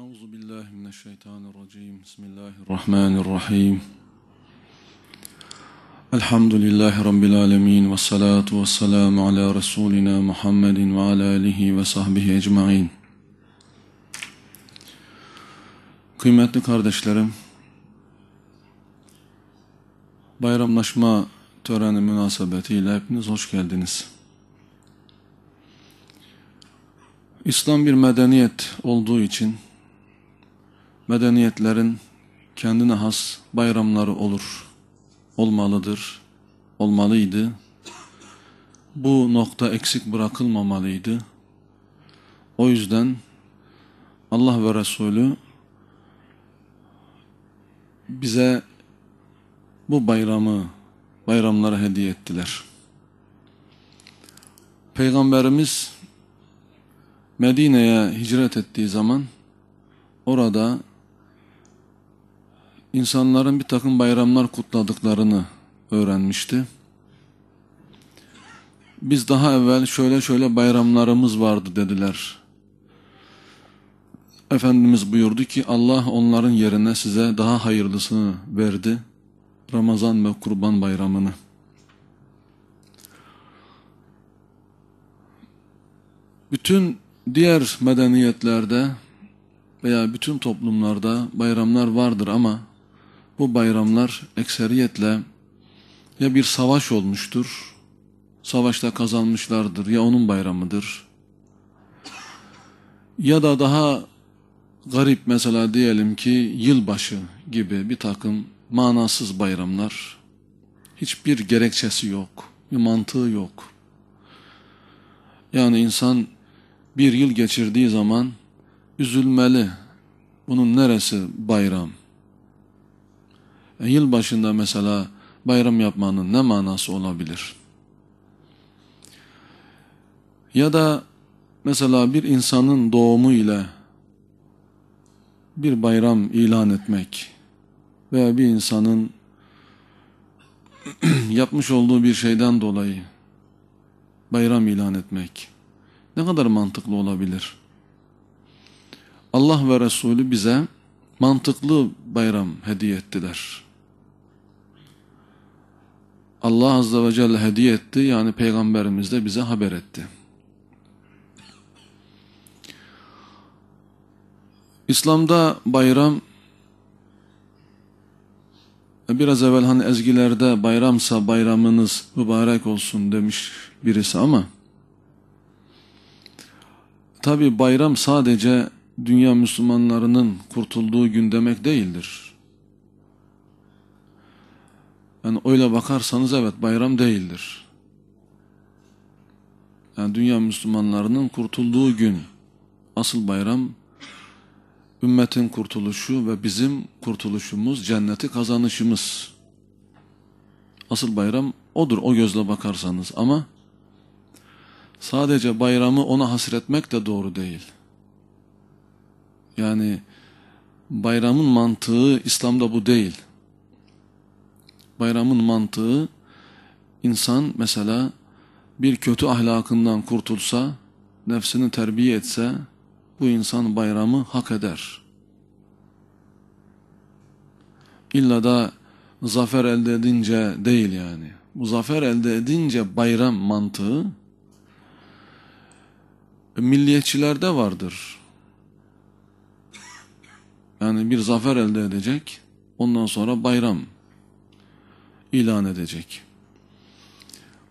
أعوذ بالله من الشيطان الرجيم بسم الله الرحمن الرحيم الحمد لله رب العالمين والصلاة والسلام على رسولنا محمد وعلى آله وصحبه أجمعين Kıymetli kardeşlerim, bayramlaşma töreni münasebetiyle hepiniz hoş geldiniz. İslam bir medeniyet olduğu için medeniyetlerin kendine has bayramları olur. Olmalıdır, olmalıydı. Bu nokta eksik bırakılmamalıydı. O yüzden Allah ve Resulü bize bu bayramı, bayramlara hediye ettiler. Peygamberimiz Medine'ye hicret ettiği zaman orada insanların bir takım bayramlar kutladıklarını öğrenmişti. Biz daha evvel şöyle şöyle bayramlarımız vardı dediler. Efendimiz buyurdu ki Allah onların yerine size daha hayırlısını verdi. Ramazan ve Kurban Bayramı'nı. Bütün diğer medeniyetlerde veya bütün toplumlarda bayramlar vardır ama bu bayramlar ekseriyetle ya bir savaş olmuştur, savaşta kazanmışlardır ya onun bayramıdır. Ya da daha garip mesela diyelim ki yılbaşı gibi bir takım manasız bayramlar. Hiçbir gerekçesi yok, bir mantığı yok. Yani insan bir yıl geçirdiği zaman üzülmeli. Bunun neresi bayram? E, yıl başında mesela bayram yapmanın ne manası olabilir? Ya da mesela bir insanın doğumu ile bir bayram ilan etmek veya bir insanın yapmış olduğu bir şeyden dolayı bayram ilan etmek ne kadar mantıklı olabilir? Allah ve Resulü bize mantıklı bayram hediye ettiler. Allah Azze ve Celle hediye etti. Yani Peygamberimiz de bize haber etti. İslam'da bayram biraz evvel hani ezgilerde bayramsa bayramınız mübarek olsun demiş birisi ama tabi bayram sadece dünya Müslümanlarının kurtulduğu gün demek değildir. Yani öyle bakarsanız evet bayram değildir. Yani dünya Müslümanlarının kurtulduğu gün asıl bayram ümmetin kurtuluşu ve bizim kurtuluşumuz, cenneti kazanışımız. Asıl bayram odur o gözle bakarsanız ama sadece bayramı ona hasretmek de doğru değil. Yani bayramın mantığı İslam'da bu değil bayramın mantığı insan mesela bir kötü ahlakından kurtulsa, nefsini terbiye etse bu insan bayramı hak eder. İlla da zafer elde edince değil yani. Bu zafer elde edince bayram mantığı e, milliyetçilerde vardır. Yani bir zafer elde edecek, ondan sonra bayram ilan edecek.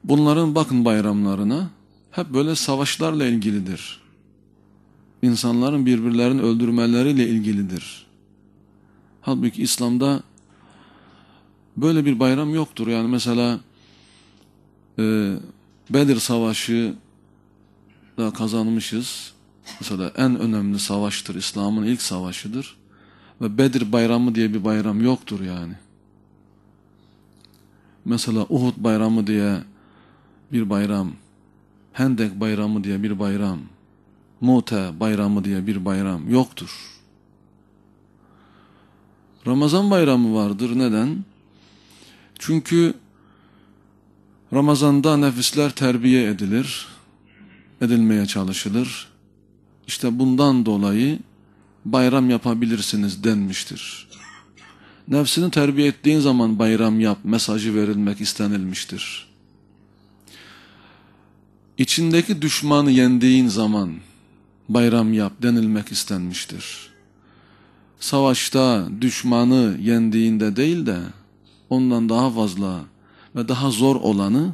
Bunların bakın bayramlarına hep böyle savaşlarla ilgilidir. İnsanların birbirlerini öldürmeleriyle ilgilidir. Halbuki İslam'da böyle bir bayram yoktur. Yani mesela e, Bedir Savaşı da kazanmışız. Mesela en önemli savaştır. İslam'ın ilk savaşıdır. Ve Bedir Bayramı diye bir bayram yoktur yani. Mesela Uhud bayramı diye bir bayram, Hendek bayramı diye bir bayram, Mute bayramı diye bir bayram yoktur. Ramazan bayramı vardır. Neden? Çünkü Ramazanda nefisler terbiye edilir, edilmeye çalışılır. İşte bundan dolayı bayram yapabilirsiniz denmiştir. Nefsini terbiye ettiğin zaman bayram yap mesajı verilmek istenilmiştir. İçindeki düşmanı yendiğin zaman bayram yap denilmek istenmiştir. Savaşta düşmanı yendiğinde değil de ondan daha fazla ve daha zor olanı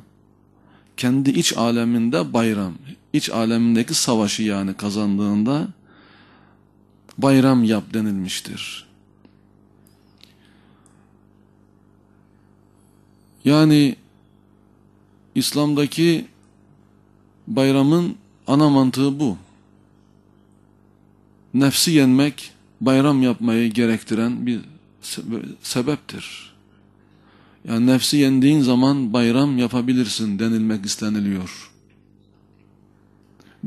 kendi iç aleminde bayram, iç alemindeki savaşı yani kazandığında bayram yap denilmiştir. Yani İslam'daki bayramın ana mantığı bu. Nefsi yenmek bayram yapmayı gerektiren bir sebeptir. Yani nefsi yendiğin zaman bayram yapabilirsin denilmek isteniliyor.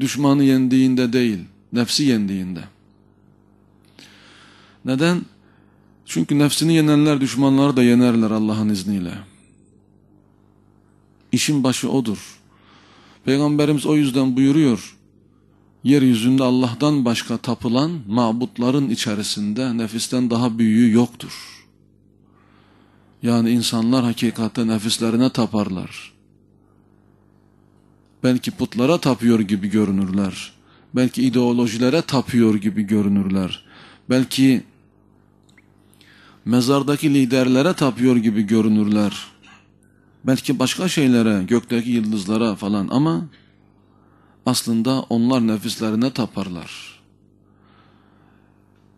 Düşmanı yendiğinde değil, nefsi yendiğinde. Neden? Çünkü nefsini yenenler düşmanları da yenerler Allah'ın izniyle. İşin başı odur. Peygamberimiz o yüzden buyuruyor. Yeryüzünde Allah'tan başka tapılan mabutların içerisinde nefisten daha büyüğü yoktur. Yani insanlar hakikatte nefislerine taparlar. Belki putlara tapıyor gibi görünürler. Belki ideolojilere tapıyor gibi görünürler. Belki mezardaki liderlere tapıyor gibi görünürler belki başka şeylere, gökteki yıldızlara falan ama aslında onlar nefislerine taparlar.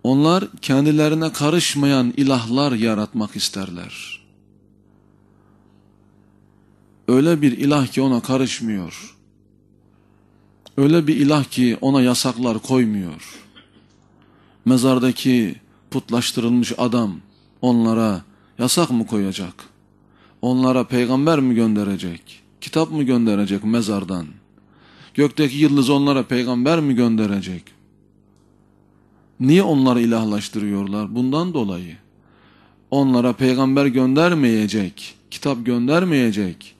Onlar kendilerine karışmayan ilahlar yaratmak isterler. Öyle bir ilah ki ona karışmıyor. Öyle bir ilah ki ona yasaklar koymuyor. Mezardaki putlaştırılmış adam onlara yasak mı koyacak? Onlara peygamber mi gönderecek? Kitap mı gönderecek mezardan? Gökteki yıldız onlara peygamber mi gönderecek? Niye onları ilahlaştırıyorlar? Bundan dolayı. Onlara peygamber göndermeyecek, kitap göndermeyecek,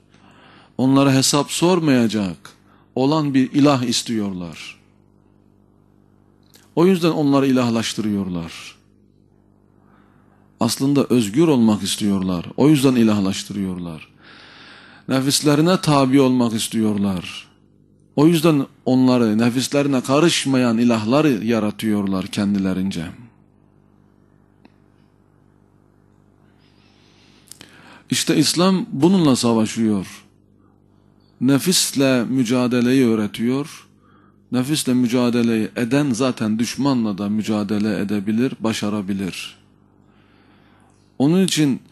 onlara hesap sormayacak olan bir ilah istiyorlar. O yüzden onları ilahlaştırıyorlar. Aslında özgür olmak istiyorlar. O yüzden ilahlaştırıyorlar. Nefislerine tabi olmak istiyorlar. O yüzden onları nefislerine karışmayan ilahları yaratıyorlar kendilerince. İşte İslam bununla savaşıyor. Nefisle mücadeleyi öğretiyor. Nefisle mücadeleyi eden zaten düşmanla da mücadele edebilir, başarabilir. Onun için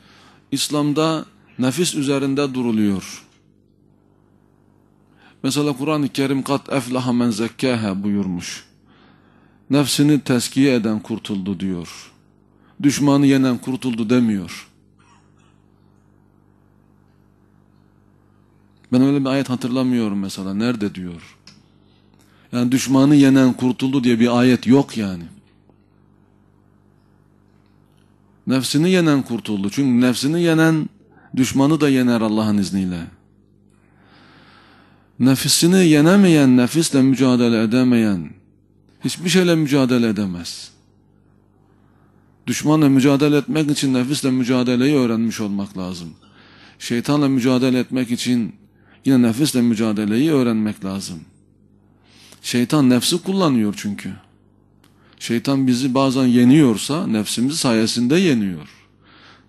İslam'da nefis üzerinde duruluyor. Mesela Kur'an-ı Kerim kat eflaha men zekkaha buyurmuş. Nefsini teskiye eden kurtuldu diyor. Düşmanı yenen kurtuldu demiyor. Ben öyle bir ayet hatırlamıyorum mesela. Nerede diyor. Yani düşmanı yenen kurtuldu diye bir ayet yok yani. Nefsini yenen kurtuldu. Çünkü nefsini yenen düşmanı da yener Allah'ın izniyle. Nefisini yenemeyen, nefisle mücadele edemeyen, hiçbir şeyle mücadele edemez. Düşmanla mücadele etmek için nefisle mücadeleyi öğrenmiş olmak lazım. Şeytanla mücadele etmek için yine nefisle mücadeleyi öğrenmek lazım. Şeytan nefsi kullanıyor çünkü. Şeytan bizi bazen yeniyorsa nefsimiz sayesinde yeniyor.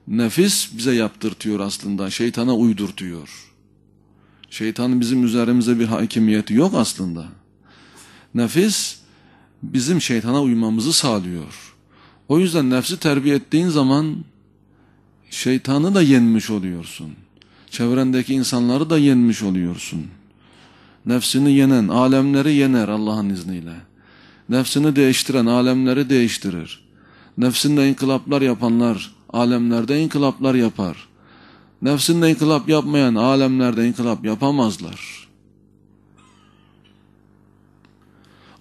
Nefis bize yaptırtıyor aslında, şeytana uydurtuyor. Şeytanın bizim üzerimize bir hakimiyeti yok aslında. Nefis bizim şeytana uymamızı sağlıyor. O yüzden nefsi terbiye ettiğin zaman şeytanı da yenmiş oluyorsun. Çevrendeki insanları da yenmiş oluyorsun. Nefsini yenen, alemleri yener Allah'ın izniyle. Nefsini değiştiren alemleri değiştirir. Nefsinde inkılaplar yapanlar alemlerde inkılaplar yapar. Nefsinde inkılap yapmayan alemlerde inkılap yapamazlar.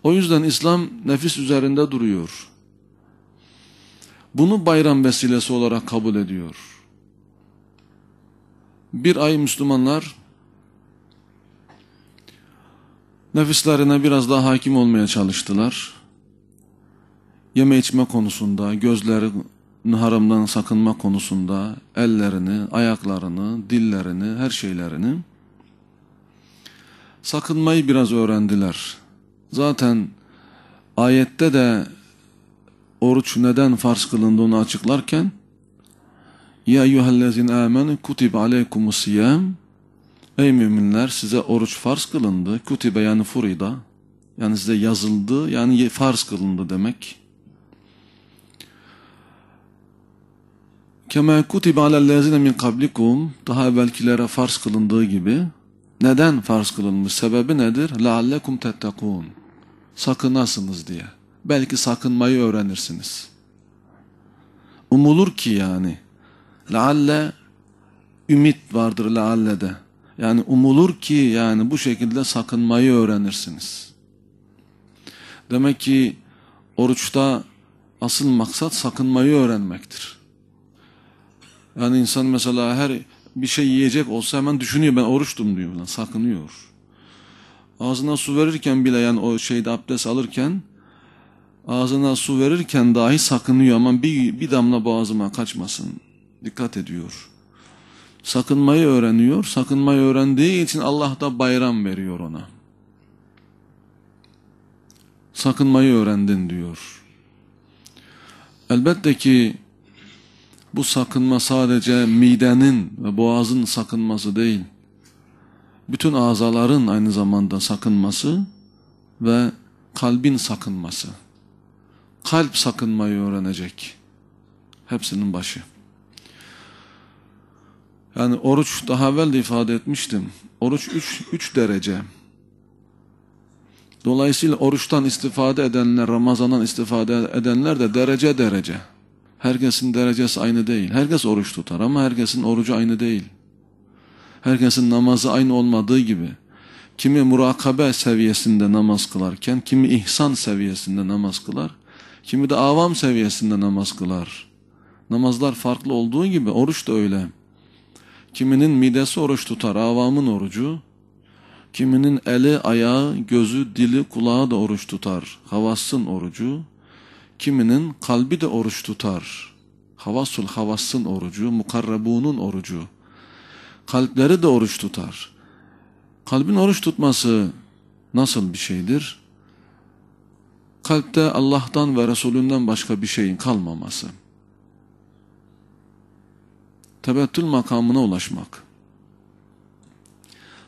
O yüzden İslam nefis üzerinde duruyor. Bunu bayram vesilesi olarak kabul ediyor. Bir ay Müslümanlar Nefislerine biraz daha hakim olmaya çalıştılar. Yeme içme konusunda, gözlerini haramdan sakınma konusunda, ellerini, ayaklarını, dillerini, her şeylerini sakınmayı biraz öğrendiler. Zaten ayette de oruç neden farz kılındığını açıklarken ya eyyühellezine amenü kutib aleykumus Ey müminler size oruç farz kılındı. Kutibe yani furida. Yani size yazıldı yani farz kılındı demek. Kema kutibe alellezine min kablikum. Daha evvelkilere farz kılındığı gibi. Neden farz kılınmış? Sebebi nedir? Leallekum tettekûn. Sakınasınız diye. Belki sakınmayı öğrenirsiniz. Umulur ki yani. Lealle ümit vardır lealle de. Yani umulur ki yani bu şekilde sakınmayı öğrenirsiniz. Demek ki oruçta asıl maksat sakınmayı öğrenmektir. Yani insan mesela her bir şey yiyecek olsa hemen düşünüyor ben oruçtum diyor lan sakınıyor. Ağzına su verirken bile yani o şeyde abdest alırken ağzına su verirken dahi sakınıyor ama bir, bir damla boğazıma kaçmasın. Dikkat ediyor sakınmayı öğreniyor. Sakınmayı öğrendiği için Allah da bayram veriyor ona. Sakınmayı öğrendin diyor. Elbette ki bu sakınma sadece midenin ve boğazın sakınması değil. Bütün azaların aynı zamanda sakınması ve kalbin sakınması. Kalp sakınmayı öğrenecek. Hepsinin başı. Yani oruç daha evvel de ifade etmiştim. Oruç 3 derece. Dolayısıyla oruçtan istifade edenler, Ramazan'dan istifade edenler de derece derece. Herkesin derecesi aynı değil. Herkes oruç tutar ama herkesin orucu aynı değil. Herkesin namazı aynı olmadığı gibi. Kimi murakabe seviyesinde namaz kılarken, kimi ihsan seviyesinde namaz kılar, kimi de avam seviyesinde namaz kılar. Namazlar farklı olduğu gibi oruç da öyle. Kiminin midesi oruç tutar, avamın orucu. Kiminin eli, ayağı, gözü, dili, kulağı da oruç tutar, havasın orucu. Kiminin kalbi de oruç tutar. Havasul havasın orucu, mukarrabunun orucu. Kalpleri de oruç tutar. Kalbin oruç tutması nasıl bir şeydir? Kalpte Allah'tan ve Resulünden başka bir şeyin kalmaması tebettül makamına ulaşmak.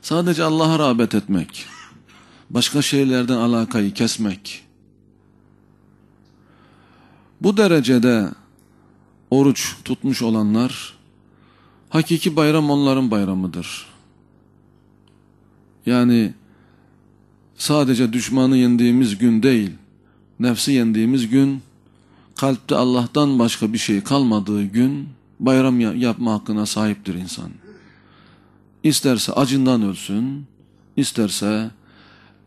Sadece Allah'a rağbet etmek. Başka şeylerden alakayı kesmek. Bu derecede oruç tutmuş olanlar hakiki bayram onların bayramıdır. Yani sadece düşmanı yendiğimiz gün değil, nefsi yendiğimiz gün, kalpte Allah'tan başka bir şey kalmadığı gün bayram yapma hakkına sahiptir insan. İsterse acından ölsün, isterse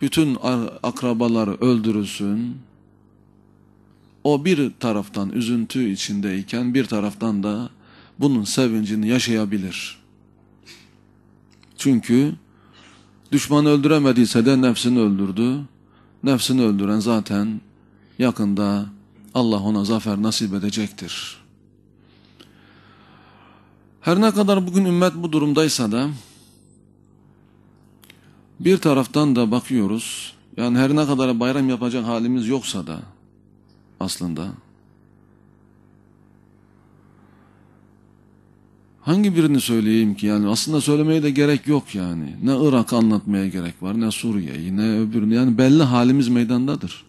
bütün akrabaları öldürülsün. O bir taraftan üzüntü içindeyken bir taraftan da bunun sevincini yaşayabilir. Çünkü düşmanı öldüremediyse de nefsini öldürdü. Nefsini öldüren zaten yakında Allah ona zafer nasip edecektir.'' Her ne kadar bugün ümmet bu durumdaysa da bir taraftan da bakıyoruz. Yani her ne kadar bayram yapacak halimiz yoksa da aslında hangi birini söyleyeyim ki yani aslında söylemeye de gerek yok yani. Ne Irak anlatmaya gerek var ne Suriye'yi ne öbürünü yani belli halimiz meydandadır.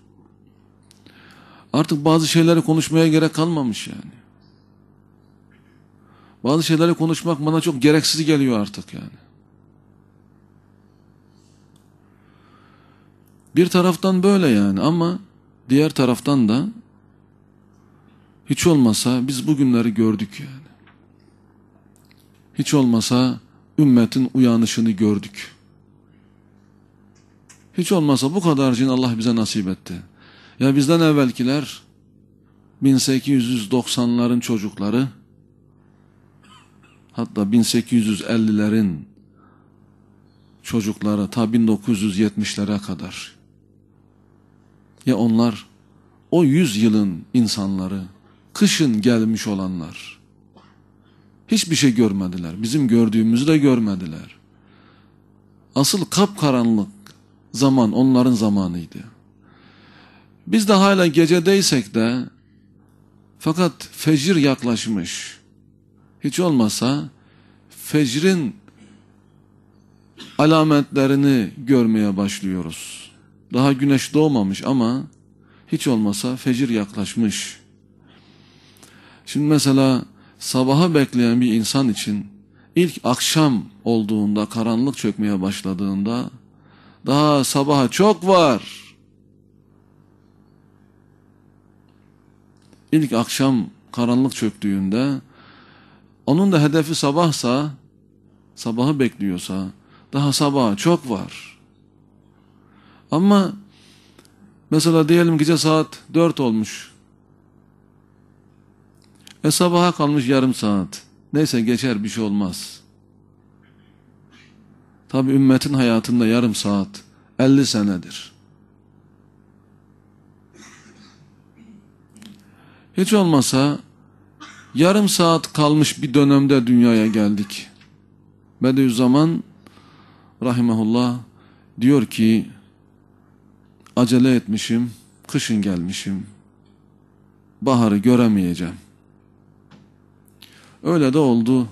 Artık bazı şeyleri konuşmaya gerek kalmamış yani. Bazı şeyleri konuşmak bana çok gereksiz geliyor artık yani. Bir taraftan böyle yani ama diğer taraftan da hiç olmasa biz bugünleri gördük yani. Hiç olmasa ümmetin uyanışını gördük. Hiç olmasa bu kadar cin Allah bize nasip etti. Ya bizden evvelkiler 1890'ların çocukları hatta 1850'lerin çocukları ta 1970'lere kadar ya onlar o yılın insanları kışın gelmiş olanlar hiçbir şey görmediler bizim gördüğümüzü de görmediler asıl kapkaranlık zaman onların zamanıydı biz de hala gecedeysek de fakat fecir yaklaşmış hiç olmasa fecrin alametlerini görmeye başlıyoruz. Daha güneş doğmamış ama hiç olmasa fecir yaklaşmış. Şimdi mesela sabaha bekleyen bir insan için ilk akşam olduğunda karanlık çökmeye başladığında daha sabaha çok var. İlk akşam karanlık çöktüğünde onun da hedefi sabahsa, sabahı bekliyorsa daha sabaha çok var. Ama mesela diyelim gece saat dört olmuş. E sabaha kalmış yarım saat. Neyse geçer bir şey olmaz. Tabi ümmetin hayatında yarım saat 50 senedir. Hiç olmasa yarım saat kalmış bir dönemde dünyaya geldik. Bediüzzaman rahimahullah diyor ki acele etmişim, kışın gelmişim, baharı göremeyeceğim. Öyle de oldu.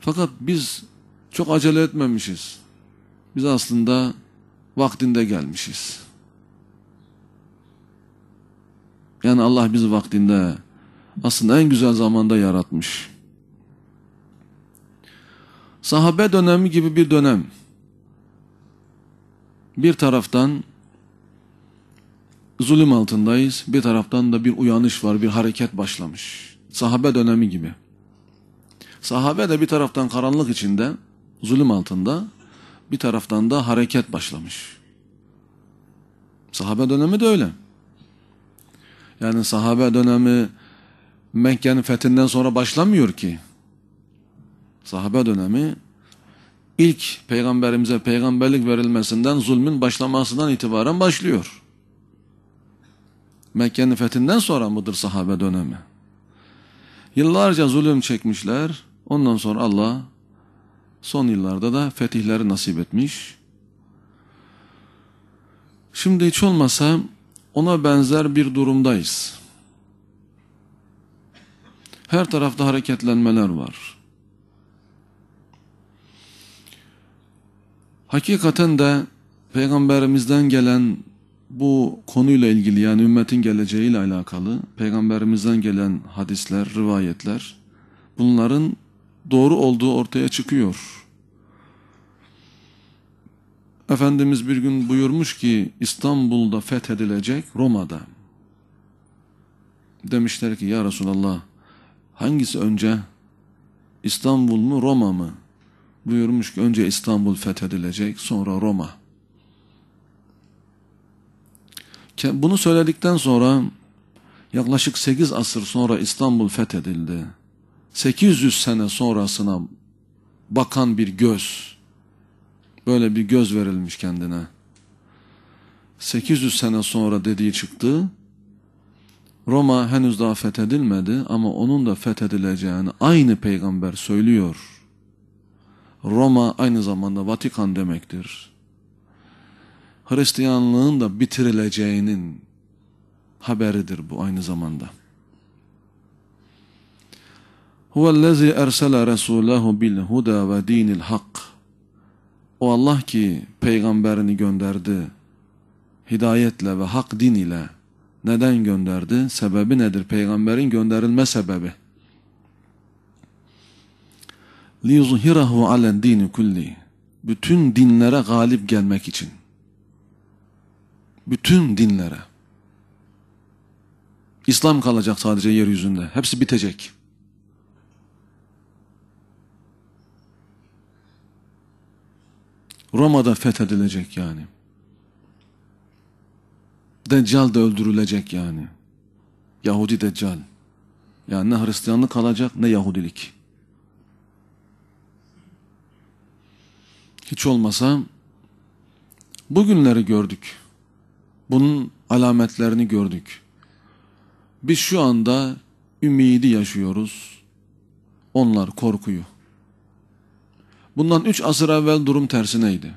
Fakat biz çok acele etmemişiz. Biz aslında vaktinde gelmişiz. Yani Allah bizi vaktinde aslında en güzel zamanda yaratmış. Sahabe dönemi gibi bir dönem. Bir taraftan zulüm altındayız, bir taraftan da bir uyanış var, bir hareket başlamış. Sahabe dönemi gibi. Sahabe de bir taraftan karanlık içinde, zulüm altında, bir taraftan da hareket başlamış. Sahabe dönemi de öyle. Yani sahabe dönemi Mekke'nin fethinden sonra başlamıyor ki. Sahabe dönemi ilk peygamberimize peygamberlik verilmesinden zulmün başlamasından itibaren başlıyor. Mekke'nin fethinden sonra mıdır sahabe dönemi? Yıllarca zulüm çekmişler. Ondan sonra Allah son yıllarda da fetihleri nasip etmiş. Şimdi hiç olmasa ona benzer bir durumdayız. Her tarafta hareketlenmeler var. Hakikaten de peygamberimizden gelen bu konuyla ilgili yani ümmetin geleceğiyle alakalı peygamberimizden gelen hadisler, rivayetler bunların doğru olduğu ortaya çıkıyor. Efendimiz bir gün buyurmuş ki İstanbul'da fethedilecek Roma'da. Demişler ki ya Resulallah Hangisi önce? İstanbul mu Roma mı? Buyurmuş ki önce İstanbul fethedilecek sonra Roma. Bunu söyledikten sonra yaklaşık 8 asır sonra İstanbul fethedildi. 800 sene sonrasına bakan bir göz. Böyle bir göz verilmiş kendine. 800 sene sonra dediği çıktı. Roma henüz daha fethedilmedi ama onun da fethedileceğini aynı peygamber söylüyor. Roma aynı zamanda Vatikan demektir. Hristiyanlığın da bitirileceğinin haberidir bu aynı zamanda. Huvellezî ersele resûlehu bil huda ve dinil hak. O Allah ki peygamberini gönderdi hidayetle ve hak din ile neden gönderdi? Sebebi nedir? Peygamberin gönderilme sebebi. لِيُظْهِرَهُ عَلَى الدِّينِ kulli. Bütün dinlere galip gelmek için. Bütün dinlere. İslam kalacak sadece yeryüzünde. Hepsi bitecek. Roma'da fethedilecek yani. Deccal da öldürülecek yani. Yahudi Deccal. Yani ne Hristiyanlık kalacak ne Yahudilik. Hiç olmasa bugünleri gördük. Bunun alametlerini gördük. Biz şu anda ümidi yaşıyoruz. Onlar korkuyu. Bundan üç asır evvel durum tersineydi.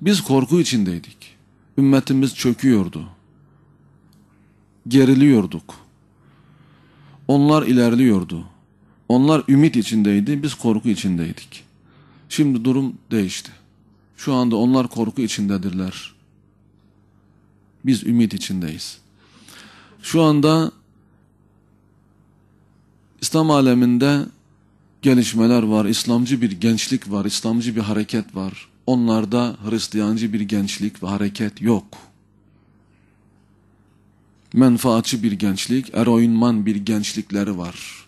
Biz korku içindeydik ümmetimiz çöküyordu. Geriliyorduk. Onlar ilerliyordu. Onlar ümit içindeydi, biz korku içindeydik. Şimdi durum değişti. Şu anda onlar korku içindedirler. Biz ümit içindeyiz. Şu anda İslam aleminde gelişmeler var, İslamcı bir gençlik var, İslamcı bir hareket var. Onlarda Hristiyancı bir gençlik ve hareket yok. Menfaatçı bir gençlik, eroinman bir gençlikleri var.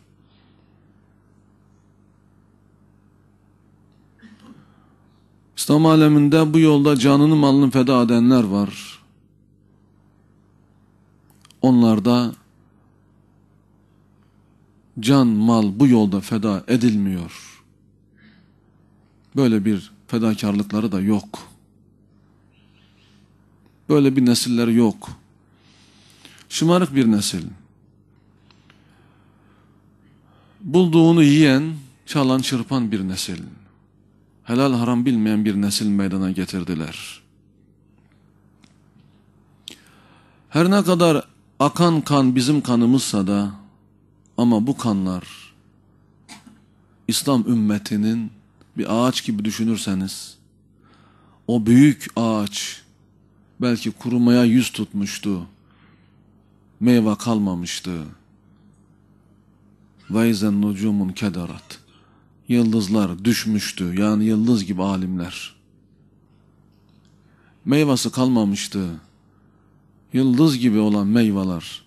İslam aleminde bu yolda canını malını feda edenler var. Onlarda can mal bu yolda feda edilmiyor. Böyle bir fedakarlıkları da yok. Böyle bir nesiller yok. Şımarık bir nesil. Bulduğunu yiyen, çalan çırpan bir nesil. Helal haram bilmeyen bir nesil meydana getirdiler. Her ne kadar akan kan bizim kanımızsa da ama bu kanlar İslam ümmetinin bir ağaç gibi düşünürseniz o büyük ağaç belki kurumaya yüz tutmuştu. Meyve kalmamıştı. Veyzen nucumun kederat Yıldızlar düşmüştü. Yani yıldız gibi alimler. Meyvası kalmamıştı. Yıldız gibi olan meyveler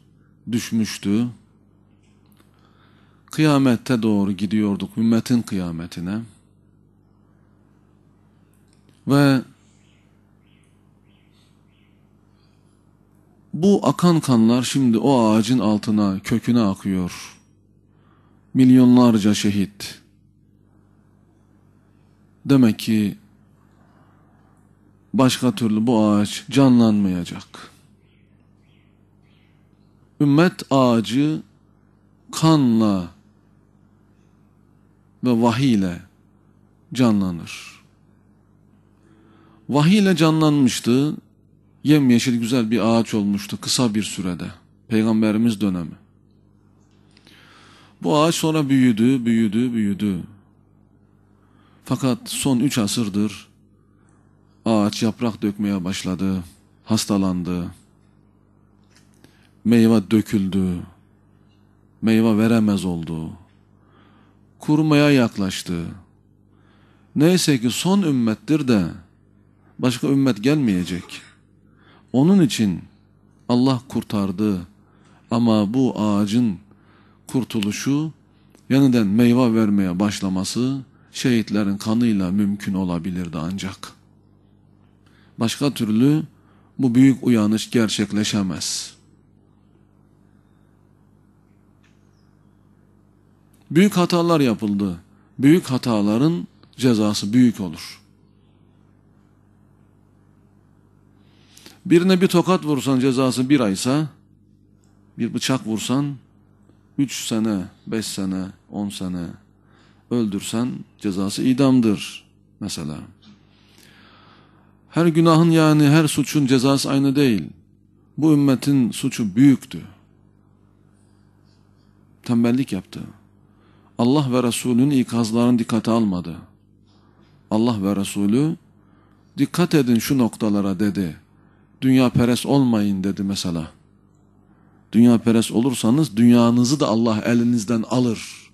düşmüştü. Kıyamette doğru gidiyorduk ümmetin kıyametine. Ve bu akan kanlar şimdi o ağacın altına, köküne akıyor. Milyonlarca şehit. Demek ki başka türlü bu ağaç canlanmayacak. Ümmet ağacı kanla ve vahiyle canlanır. Vahiy ile canlanmıştı. Yemyeşil güzel bir ağaç olmuştu kısa bir sürede. Peygamberimiz dönemi. Bu ağaç sonra büyüdü, büyüdü, büyüdü. Fakat son üç asırdır ağaç yaprak dökmeye başladı, hastalandı. Meyve döküldü, meyve veremez oldu. Kurmaya yaklaştı. Neyse ki son ümmettir de başka ümmet gelmeyecek. Onun için Allah kurtardı ama bu ağacın kurtuluşu yeniden meyve vermeye başlaması şehitlerin kanıyla mümkün olabilirdi ancak. Başka türlü bu büyük uyanış gerçekleşemez. Büyük hatalar yapıldı. Büyük hataların cezası büyük olur. Birine bir tokat vursan cezası bir aysa, bir bıçak vursan üç sene, beş sene, on sene öldürsen cezası idamdır mesela. Her günahın yani her suçun cezası aynı değil. Bu ümmetin suçu büyüktü. Tembellik yaptı. Allah ve Resulünün ikazlarını dikkate almadı. Allah ve Resulü dikkat edin şu noktalara dedi dünya peres olmayın dedi mesela. Dünya peres olursanız dünyanızı da Allah elinizden alır.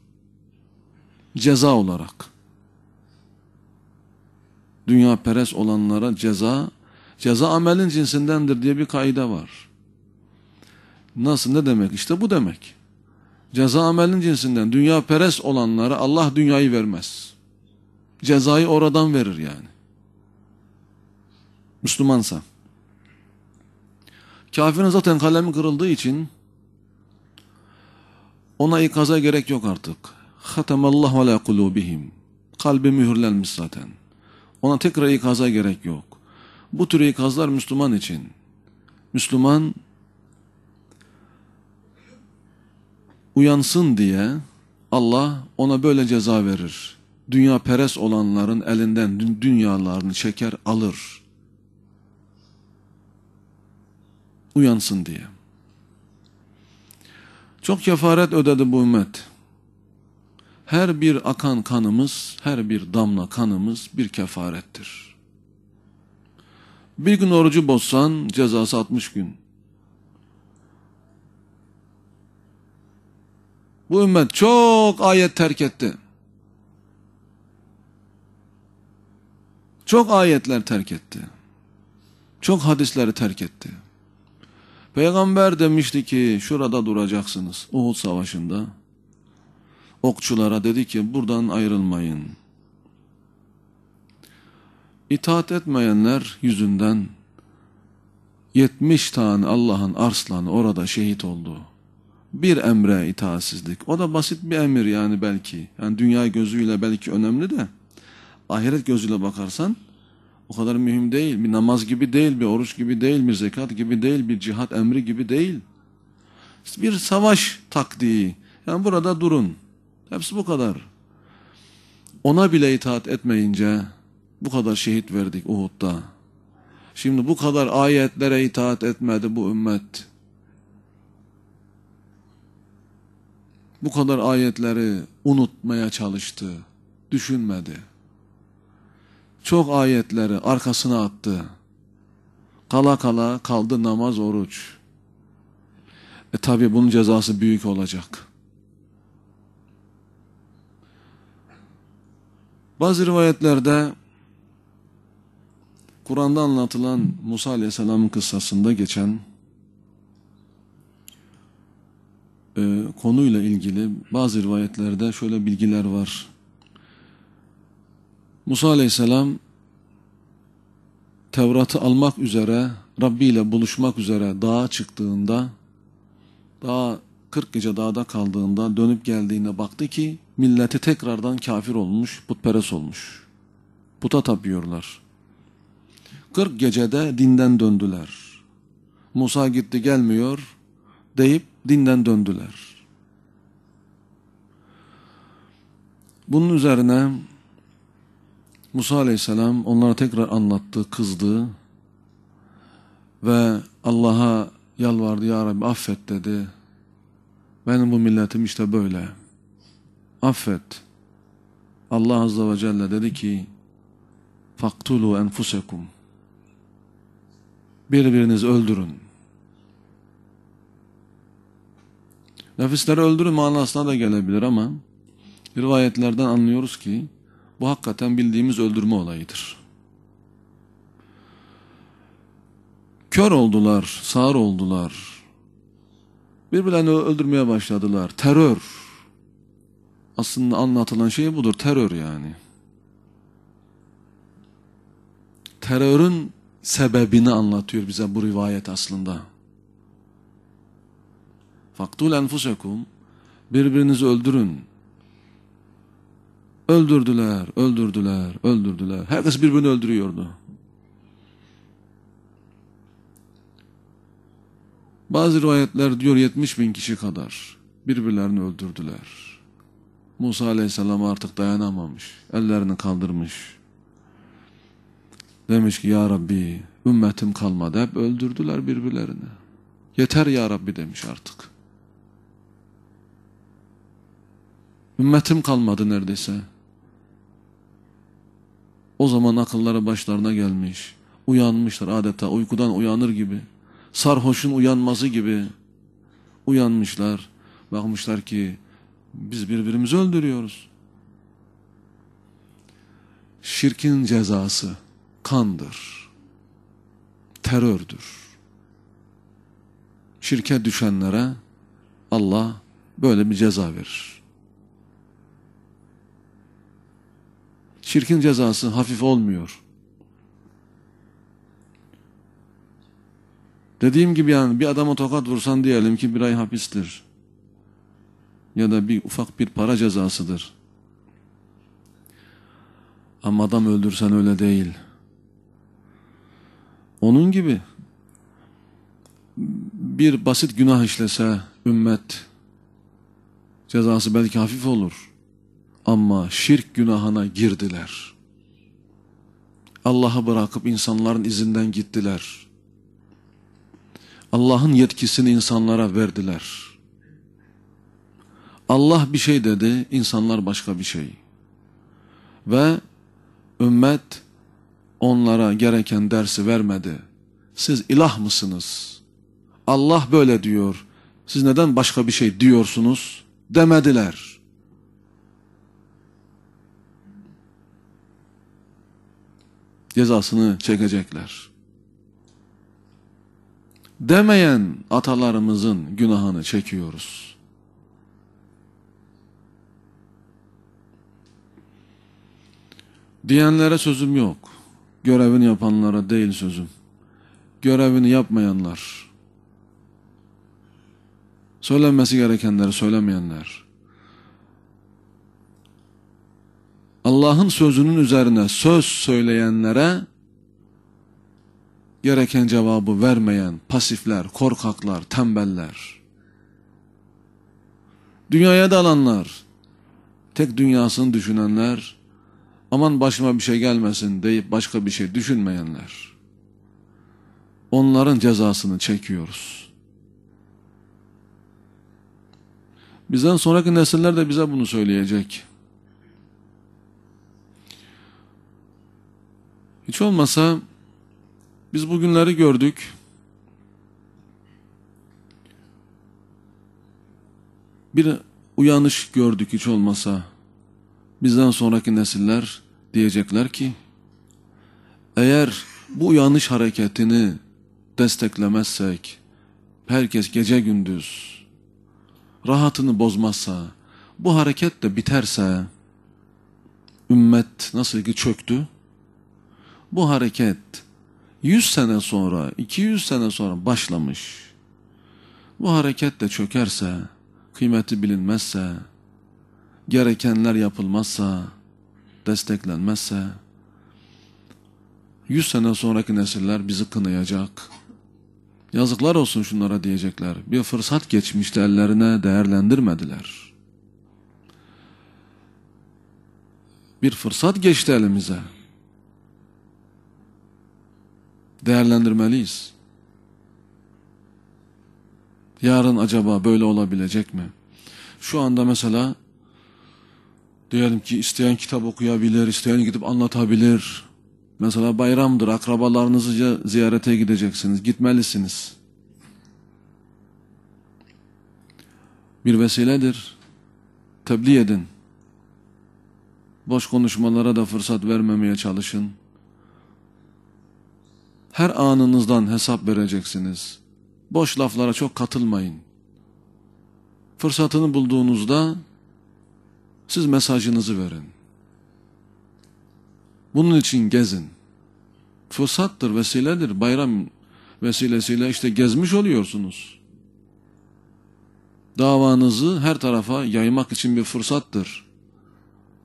Ceza olarak. Dünya peres olanlara ceza, ceza amelin cinsindendir diye bir kaide var. Nasıl ne demek? İşte bu demek. Ceza amelin cinsinden dünya peres olanlara Allah dünyayı vermez. Cezayı oradan verir yani. Müslümansa. Kafirin zaten kalemi kırıldığı için ona ikaza gerek yok artık. Hatemallahu ala kulubihim. Kalbi mühürlenmiş zaten. Ona tekrar ikaza gerek yok. Bu tür ikazlar Müslüman için. Müslüman uyansın diye Allah ona böyle ceza verir. Dünya peres olanların elinden dünyalarını çeker alır. uyansın diye. Çok kefaret ödedi bu ümmet. Her bir akan kanımız, her bir damla kanımız bir kefarettir. Bir gün orucu bozsan cezası 60 gün. Bu ümmet çok ayet terk etti. Çok ayetler terk etti. Çok hadisleri terk etti. Peygamber demişti ki şurada duracaksınız Uhud savaşında. Okçulara dedi ki buradan ayrılmayın. İtaat etmeyenler yüzünden 70 tane Allah'ın arslanı orada şehit oldu. Bir emre itaatsizlik. O da basit bir emir yani belki. Yani dünya gözüyle belki önemli de ahiret gözüyle bakarsan o kadar mühim değil. Bir namaz gibi değil, bir oruç gibi değil, bir zekat gibi değil, bir cihat emri gibi değil. Bir savaş taktiği. Yani burada durun. Hepsi bu kadar. Ona bile itaat etmeyince bu kadar şehit verdik Uhud'da. Şimdi bu kadar ayetlere itaat etmedi bu ümmet. Bu kadar ayetleri unutmaya çalıştı. Düşünmedi. Çok ayetleri arkasına attı. Kala kala kaldı namaz, oruç. E tabi bunun cezası büyük olacak. Bazı rivayetlerde Kur'an'da anlatılan Musa Aleyhisselam'ın kıssasında geçen e, konuyla ilgili bazı rivayetlerde şöyle bilgiler var. Musa aleyhisselam Tevrat'ı almak üzere Rabbi ile buluşmak üzere dağa çıktığında daha 40 gece dağda kaldığında dönüp geldiğine baktı ki milleti tekrardan kafir olmuş, putperest olmuş. Puta tapıyorlar. 40 gecede dinden döndüler. Musa gitti gelmiyor deyip dinden döndüler. Bunun üzerine Musa aleyhisselam onlara tekrar anlattı, kızdı ve Allah'a yalvardı ya Rabbi affet dedi. Benim bu milletim işte böyle. Affet. Allah azze ve celle dedi ki faktulu enfusekum birbirinizi öldürün. Nefisleri öldürün manasına da gelebilir ama rivayetlerden anlıyoruz ki bu hakikaten bildiğimiz öldürme olayıdır. Kör oldular, sağır oldular. Birbirlerini öldürmeye başladılar. Terör. Aslında anlatılan şey budur. Terör yani. Terörün sebebini anlatıyor bize bu rivayet aslında. Faktul enfusekum birbirinizi öldürün. Öldürdüler, öldürdüler, öldürdüler. Herkes birbirini öldürüyordu. Bazı rivayetler diyor 70 bin kişi kadar birbirlerini öldürdüler. Musa aleyhisselam artık dayanamamış. Ellerini kaldırmış. Demiş ki ya Rabbi ümmetim kalmadı. Hep öldürdüler birbirlerini. Yeter ya Rabbi demiş artık. Ümmetim kalmadı neredeyse. O zaman akılları başlarına gelmiş. Uyanmışlar adeta uykudan uyanır gibi. Sarhoşun uyanması gibi. Uyanmışlar. Bakmışlar ki biz birbirimizi öldürüyoruz. Şirkin cezası kandır. Terördür. Şirke düşenlere Allah böyle bir ceza verir. Şirkin cezası hafif olmuyor. Dediğim gibi yani bir adama tokat vursan diyelim ki bir ay hapistir. Ya da bir ufak bir para cezasıdır. Ama adam öldürsen öyle değil. Onun gibi bir basit günah işlese ümmet cezası belki hafif olur. Ama şirk günahına girdiler. Allah'ı bırakıp insanların izinden gittiler. Allah'ın yetkisini insanlara verdiler. Allah bir şey dedi, insanlar başka bir şey. Ve ümmet onlara gereken dersi vermedi. Siz ilah mısınız? Allah böyle diyor. Siz neden başka bir şey diyorsunuz? Demediler. cezasını çekecekler. Demeyen atalarımızın günahını çekiyoruz. Diyenlere sözüm yok. Görevini yapanlara değil sözüm. Görevini yapmayanlar, söylenmesi gerekenleri söylemeyenler, Allah'ın sözünün üzerine söz söyleyenlere gereken cevabı vermeyen pasifler, korkaklar, tembeller, dünyaya dalanlar, tek dünyasını düşünenler, aman başıma bir şey gelmesin deyip başka bir şey düşünmeyenler, onların cezasını çekiyoruz. Bizden sonraki nesiller de bize bunu söyleyecek. Hiç olmasa biz bugünleri gördük. Bir uyanış gördük hiç olmasa. Bizden sonraki nesiller diyecekler ki eğer bu uyanış hareketini desteklemezsek herkes gece gündüz rahatını bozmazsa bu hareket de biterse ümmet nasıl ki çöktü bu hareket 100 sene sonra, 200 sene sonra başlamış. Bu hareket de çökerse, kıymeti bilinmezse, gerekenler yapılmazsa, desteklenmezse, 100 sene sonraki nesiller bizi kınayacak. Yazıklar olsun şunlara diyecekler. Bir fırsat geçmişti ellerine değerlendirmediler. Bir fırsat geçti elimize. değerlendirmeliyiz. Yarın acaba böyle olabilecek mi? Şu anda mesela diyelim ki isteyen kitap okuyabilir, isteyen gidip anlatabilir. Mesela bayramdır, akrabalarınızı ziyarete gideceksiniz, gitmelisiniz. Bir vesiledir. Tebliğ edin. Boş konuşmalara da fırsat vermemeye çalışın. Her anınızdan hesap vereceksiniz. Boş laflara çok katılmayın. Fırsatını bulduğunuzda siz mesajınızı verin. Bunun için gezin. Fırsattır, vesiledir. Bayram vesilesiyle işte gezmiş oluyorsunuz. Davanızı her tarafa yaymak için bir fırsattır.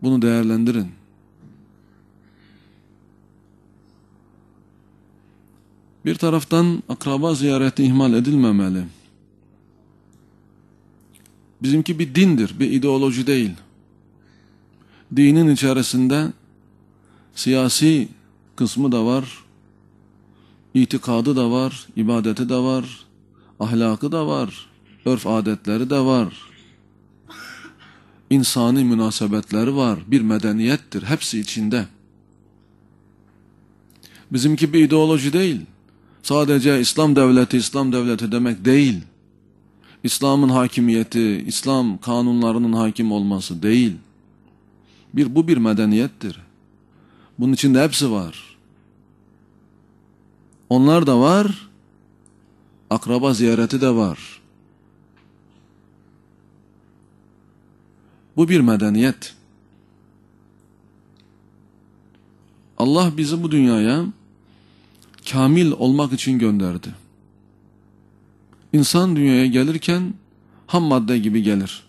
Bunu değerlendirin. Bir taraftan akraba ziyareti ihmal edilmemeli. Bizimki bir dindir, bir ideoloji değil. Dinin içerisinde siyasi kısmı da var, itikadı da var, ibadeti de var, ahlakı da var, örf adetleri de var. İnsani münasebetleri var, bir medeniyettir, hepsi içinde. Bizimki bir ideoloji değil sadece İslam devleti İslam devleti demek değil. İslam'ın hakimiyeti, İslam kanunlarının hakim olması değil. Bir bu bir medeniyettir. Bunun içinde hepsi var. Onlar da var. Akraba ziyareti de var. Bu bir medeniyet. Allah bizi bu dünyaya kamil olmak için gönderdi. İnsan dünyaya gelirken ham madde gibi gelir.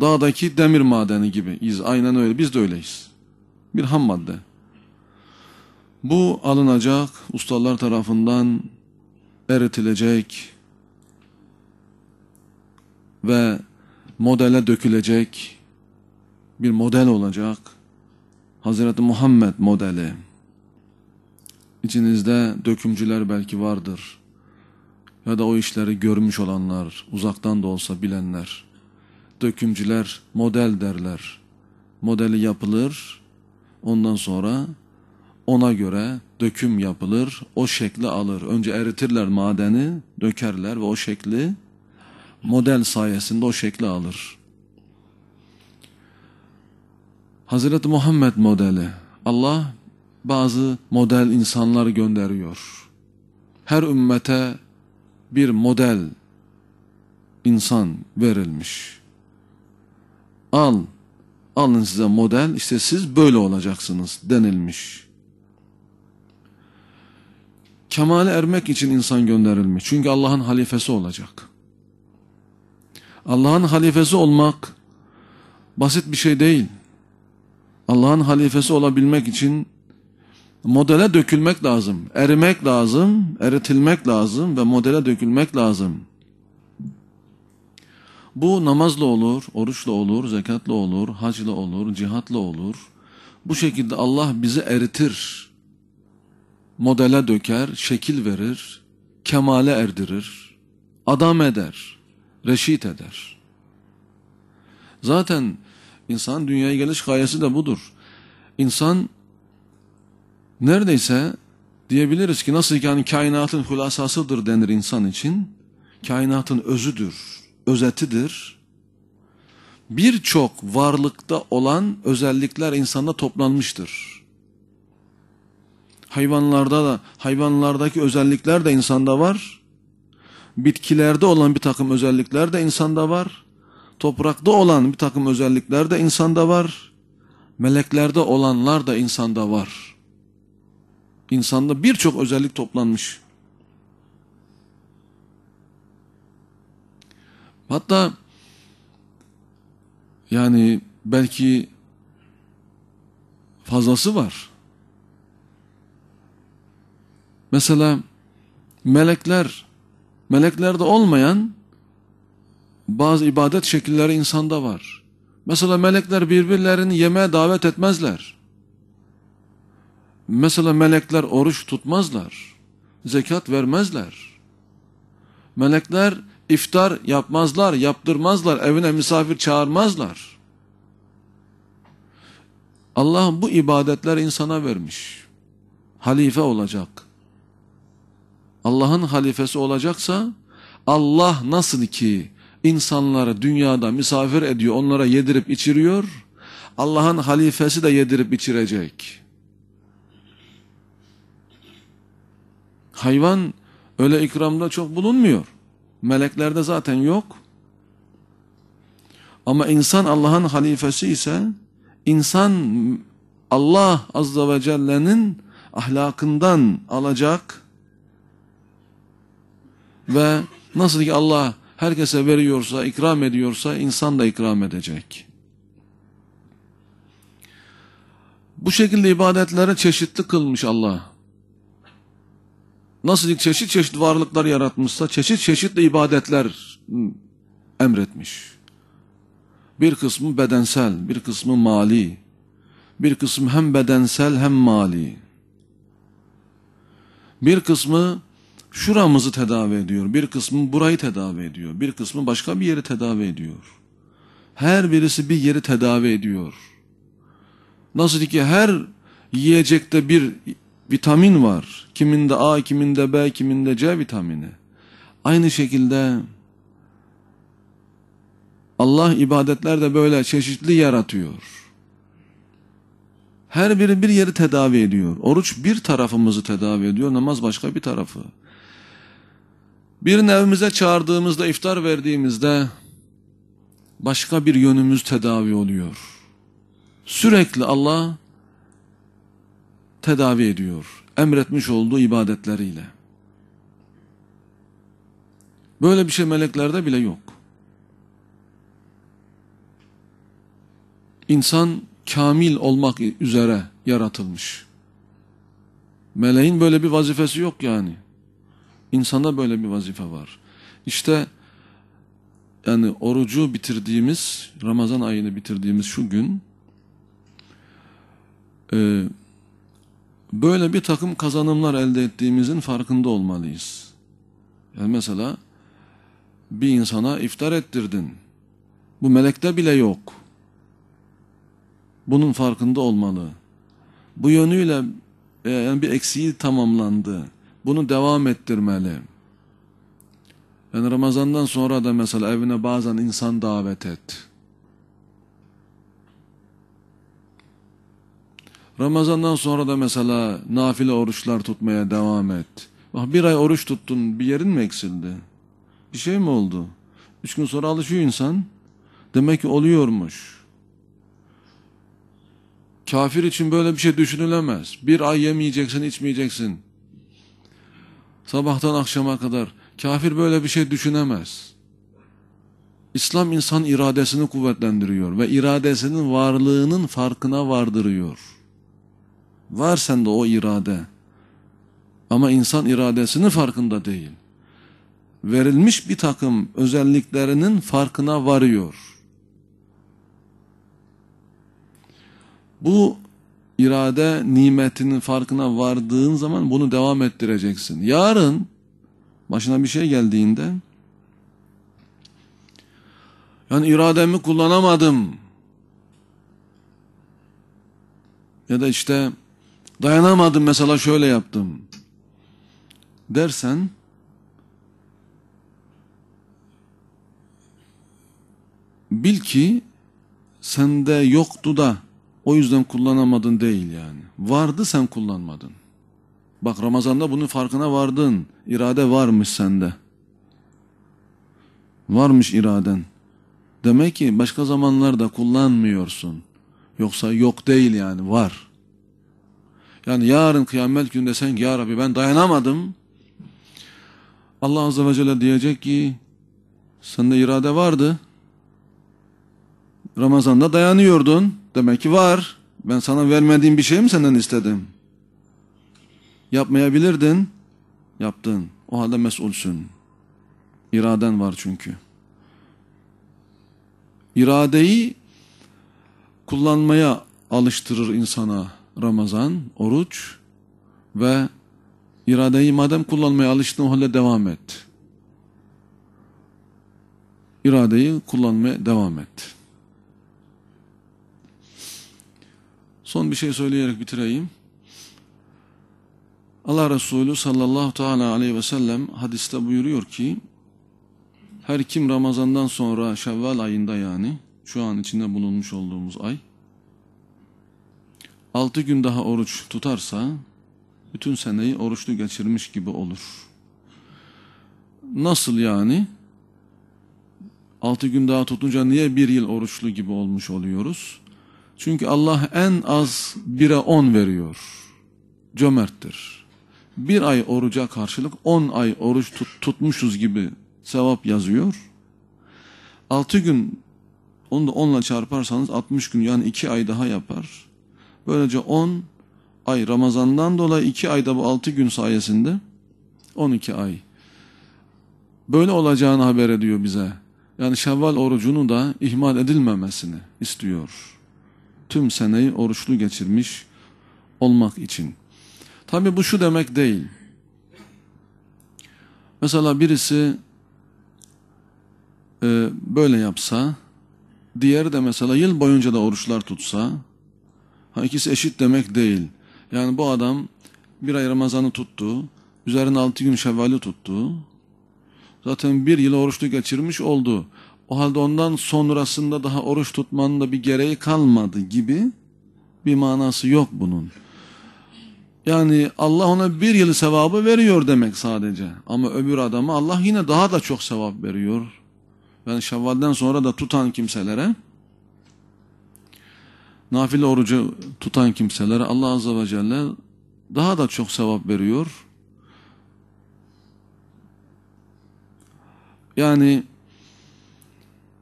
Dağdaki demir madeni gibiyiz. Aynen öyle. Biz de öyleyiz. Bir ham madde. Bu alınacak, ustalar tarafından eritilecek ve modele dökülecek bir model olacak. Hazreti Muhammed modeli. İçinizde dökümcüler belki vardır. Ya da o işleri görmüş olanlar, uzaktan da olsa bilenler. Dökümcüler model derler. Modeli yapılır, ondan sonra ona göre döküm yapılır, o şekli alır. Önce eritirler madeni, dökerler ve o şekli model sayesinde o şekli alır. Hazreti Muhammed modeli. Allah bazı model insanlar gönderiyor. Her ümmete bir model insan verilmiş. Al, alın size model, işte siz böyle olacaksınız denilmiş. Kemale ermek için insan gönderilmiş. Çünkü Allah'ın halifesi olacak. Allah'ın halifesi olmak basit bir şey değil. Allah'ın halifesi olabilmek için modele dökülmek lazım. Erimek lazım, eritilmek lazım ve modele dökülmek lazım. Bu namazla olur, oruçla olur, zekatla olur, hacla olur, cihatla olur. Bu şekilde Allah bizi eritir. Modele döker, şekil verir, kemale erdirir, adam eder, reşit eder. Zaten insan dünyaya geliş gayesi de budur. İnsan Neredeyse diyebiliriz ki nasıl ki yani kainatın hülasasıdır denir insan için. Kainatın özüdür, özetidir. Birçok varlıkta olan özellikler insanda toplanmıştır. Hayvanlarda da, hayvanlardaki özellikler de insanda var. Bitkilerde olan bir takım özellikler de insanda var. Toprakta olan bir takım özellikler de insanda var. Meleklerde olanlar da insanda var.'' İnsanda birçok özellik toplanmış. Hatta yani belki fazlası var. Mesela melekler, meleklerde olmayan bazı ibadet şekilleri insanda var. Mesela melekler birbirlerini yemeğe davet etmezler. Mesela melekler oruç tutmazlar. Zekat vermezler. Melekler iftar yapmazlar, yaptırmazlar, evine misafir çağırmazlar. Allah bu ibadetler insana vermiş. Halife olacak. Allah'ın halifesi olacaksa Allah nasıl ki insanları dünyada misafir ediyor, onlara yedirip içiriyor, Allah'ın halifesi de yedirip içirecek. Hayvan öyle ikramda çok bulunmuyor. Meleklerde zaten yok. Ama insan Allah'ın halifesi ise insan Allah azza ve celle'nin ahlakından alacak ve nasıl ki Allah herkese veriyorsa, ikram ediyorsa insan da ikram edecek. Bu şekilde ibadetlere çeşitli kılmış Allah nasıl ki çeşit çeşit varlıklar yaratmışsa çeşit çeşit de ibadetler emretmiş. Bir kısmı bedensel, bir kısmı mali, bir kısmı hem bedensel hem mali. Bir kısmı şuramızı tedavi ediyor, bir kısmı burayı tedavi ediyor, bir kısmı başka bir yeri tedavi ediyor. Her birisi bir yeri tedavi ediyor. Nasıl ki her yiyecekte bir vitamin var. Kiminde A, kiminde B, kiminde C vitamini. Aynı şekilde Allah ibadetler de böyle çeşitli yaratıyor. Her biri bir yeri tedavi ediyor. Oruç bir tarafımızı tedavi ediyor, namaz başka bir tarafı. Birini evimize çağırdığımızda, iftar verdiğimizde başka bir yönümüz tedavi oluyor. Sürekli Allah tedavi ediyor. Emretmiş olduğu ibadetleriyle. Böyle bir şey meleklerde bile yok. İnsan kamil olmak üzere yaratılmış. Meleğin böyle bir vazifesi yok yani. İnsanda böyle bir vazife var. İşte yani orucu bitirdiğimiz, Ramazan ayını bitirdiğimiz şu gün e, böyle bir takım kazanımlar elde ettiğimizin farkında olmalıyız. Yani mesela bir insana iftar ettirdin. Bu melekte bile yok. Bunun farkında olmalı. Bu yönüyle e, yani bir eksiği tamamlandı. Bunu devam ettirmeli. Yani Ramazan'dan sonra da mesela evine bazen insan davet et. Ramazandan sonra da mesela nafile oruçlar tutmaya devam et. Bak bir ay oruç tuttun bir yerin mi eksildi? Bir şey mi oldu? Üç gün sonra alışıyor insan. Demek ki oluyormuş. Kafir için böyle bir şey düşünülemez. Bir ay yemeyeceksin, içmeyeceksin. Sabahtan akşama kadar. Kafir böyle bir şey düşünemez. İslam insan iradesini kuvvetlendiriyor ve iradesinin varlığının farkına vardırıyor. Var sende o irade. Ama insan iradesinin farkında değil. Verilmiş bir takım özelliklerinin farkına varıyor. Bu irade nimetinin farkına vardığın zaman bunu devam ettireceksin. Yarın başına bir şey geldiğinde yani irademi kullanamadım ya da işte dayanamadım mesela şöyle yaptım dersen bil ki sende yoktu da o yüzden kullanamadın değil yani. Vardı sen kullanmadın. Bak Ramazan'da bunun farkına vardın. İrade varmış sende. Varmış iraden. Demek ki başka zamanlarda kullanmıyorsun. Yoksa yok değil yani var. Yani yarın kıyamet günü desen ki ya Rabbi ben dayanamadım. Allah Azze ve Celle diyecek ki sende irade vardı. Ramazan'da dayanıyordun. Demek ki var. Ben sana vermediğim bir şey mi senden istedim? Yapmayabilirdin. Yaptın. O halde mesulsün. İraden var çünkü. İradeyi kullanmaya alıştırır insana. Ramazan, oruç ve iradeyi madem kullanmaya alıştığın halde devam et. İradeyi kullanmaya devam et. Son bir şey söyleyerek bitireyim. Allah Resulü sallallahu teala aleyhi ve sellem hadiste buyuruyor ki her kim Ramazan'dan sonra Şevval ayında yani şu an içinde bulunmuş olduğumuz ay altı gün daha oruç tutarsa bütün seneyi oruçlu geçirmiş gibi olur. Nasıl yani? Altı gün daha tutunca niye bir yıl oruçlu gibi olmuş oluyoruz? Çünkü Allah en az bire on veriyor. Cömerttir. Bir ay oruca karşılık on ay oruç tut, tutmuşuz gibi sevap yazıyor. Altı gün onu da onla çarparsanız altmış gün yani iki ay daha yapar. Böylece 10 ay Ramazan'dan dolayı 2 ayda bu 6 gün sayesinde 12 ay. Böyle olacağını haber ediyor bize. Yani Şevval orucunu da ihmal edilmemesini istiyor. Tüm seneyi oruçlu geçirmiş olmak için. Tabi bu şu demek değil. Mesela birisi e, böyle yapsa, diğeri de mesela yıl boyunca da oruçlar tutsa, Ha, ikisi eşit demek değil. Yani bu adam bir ay Ramazan'ı tuttu. Üzerine altı gün şevvali tuttu. Zaten bir yıl oruçlu geçirmiş oldu. O halde ondan sonrasında daha oruç tutmanın da bir gereği kalmadı gibi bir manası yok bunun. Yani Allah ona bir yıl sevabı veriyor demek sadece. Ama öbür adama Allah yine daha da çok sevap veriyor. Yani şevvalden sonra da tutan kimselere nafile orucu tutan kimselere Allah Azze ve Celle daha da çok sevap veriyor. Yani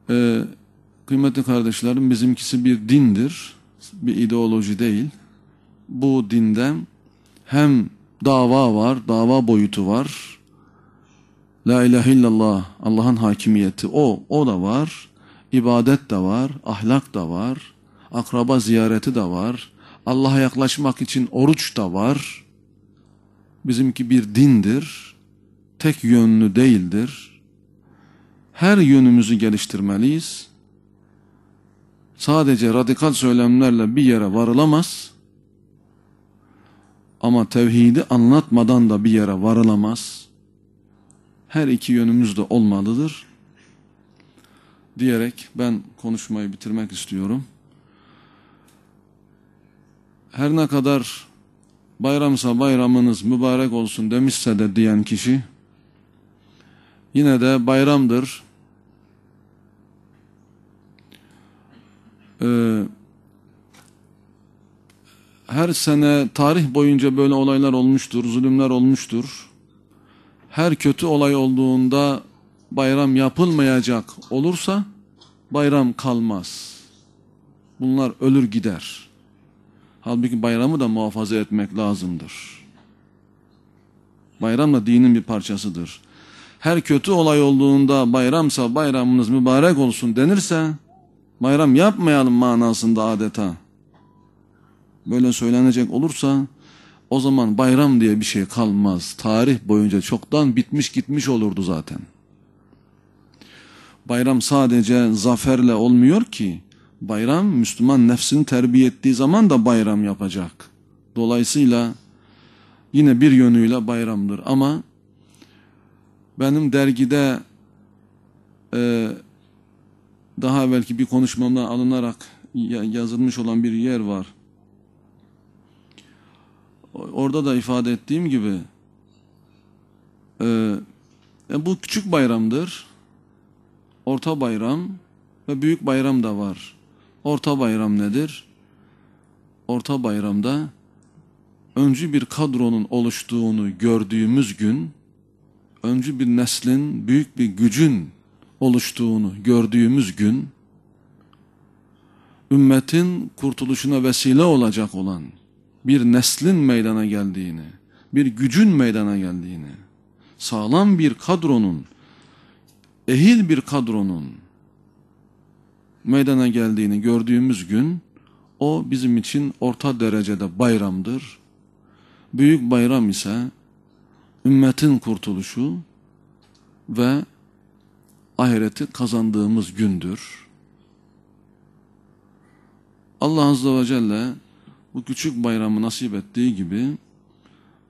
e, kıymetli kardeşlerim bizimkisi bir dindir, bir ideoloji değil. Bu dinde hem dava var, dava boyutu var. La ilahe illallah, Allah'ın hakimiyeti o, o da var. İbadet de var, ahlak da var akraba ziyareti de var. Allah'a yaklaşmak için oruç da var. Bizimki bir dindir. Tek yönlü değildir. Her yönümüzü geliştirmeliyiz. Sadece radikal söylemlerle bir yere varılamaz. Ama tevhidi anlatmadan da bir yere varılamaz. Her iki yönümüz de olmalıdır diyerek ben konuşmayı bitirmek istiyorum her ne kadar bayramsa bayramınız mübarek olsun demişse de diyen kişi yine de bayramdır. Ee, her sene tarih boyunca böyle olaylar olmuştur, zulümler olmuştur. Her kötü olay olduğunda bayram yapılmayacak olursa bayram kalmaz. Bunlar ölür gider.'' Halbuki bayramı da muhafaza etmek lazımdır. Bayram da dinin bir parçasıdır. Her kötü olay olduğunda bayramsa bayramımız mübarek olsun denirse bayram yapmayalım manasında adeta. Böyle söylenecek olursa o zaman bayram diye bir şey kalmaz. Tarih boyunca çoktan bitmiş gitmiş olurdu zaten. Bayram sadece zaferle olmuyor ki Bayram Müslüman nefsini terbiye ettiği zaman da bayram yapacak. Dolayısıyla yine bir yönüyle bayramdır ama benim dergide e, daha evvelki bir konuşmamdan alınarak yazılmış olan bir yer var. Orada da ifade ettiğim gibi e, e bu küçük bayramdır. Orta bayram ve büyük bayram da var. Orta bayram nedir? Orta bayramda öncü bir kadronun oluştuğunu gördüğümüz gün, öncü bir neslin, büyük bir gücün oluştuğunu gördüğümüz gün, ümmetin kurtuluşuna vesile olacak olan bir neslin meydana geldiğini, bir gücün meydana geldiğini, sağlam bir kadronun, ehil bir kadronun, meydana geldiğini gördüğümüz gün o bizim için orta derecede bayramdır. Büyük bayram ise ümmetin kurtuluşu ve ahireti kazandığımız gündür. Allah Azze ve Celle bu küçük bayramı nasip ettiği gibi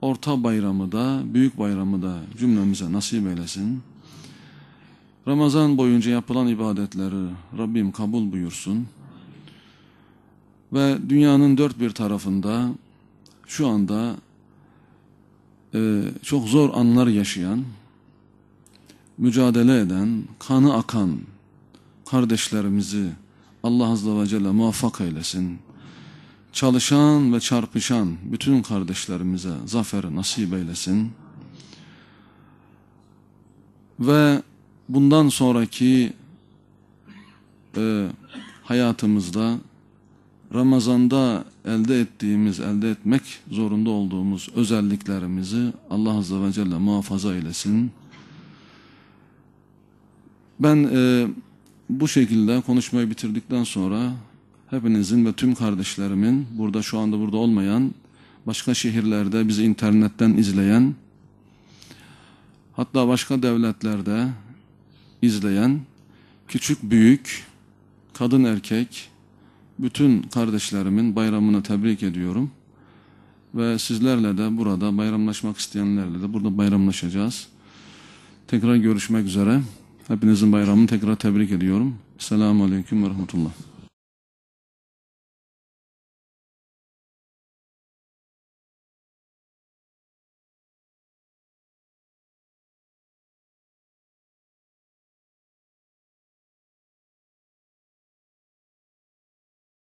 orta bayramı da büyük bayramı da cümlemize nasip eylesin. Ramazan boyunca yapılan ibadetleri Rabbim kabul buyursun. Ve dünyanın dört bir tarafında şu anda e, çok zor anlar yaşayan, mücadele eden, kanı akan kardeşlerimizi Allah Azze ve Celle muvaffak eylesin. Çalışan ve çarpışan bütün kardeşlerimize zafer nasip eylesin. Ve bundan sonraki e, hayatımızda Ramazan'da elde ettiğimiz, elde etmek zorunda olduğumuz özelliklerimizi Allah Azze ve Celle muhafaza eylesin. Ben e, bu şekilde konuşmayı bitirdikten sonra hepinizin ve tüm kardeşlerimin burada şu anda burada olmayan, başka şehirlerde bizi internetten izleyen, hatta başka devletlerde izleyen küçük büyük kadın erkek bütün kardeşlerimin bayramını tebrik ediyorum. Ve sizlerle de burada bayramlaşmak isteyenlerle de burada bayramlaşacağız. Tekrar görüşmek üzere. Hepinizin bayramını tekrar tebrik ediyorum. Selamun Aleyküm ve Rahmetullah.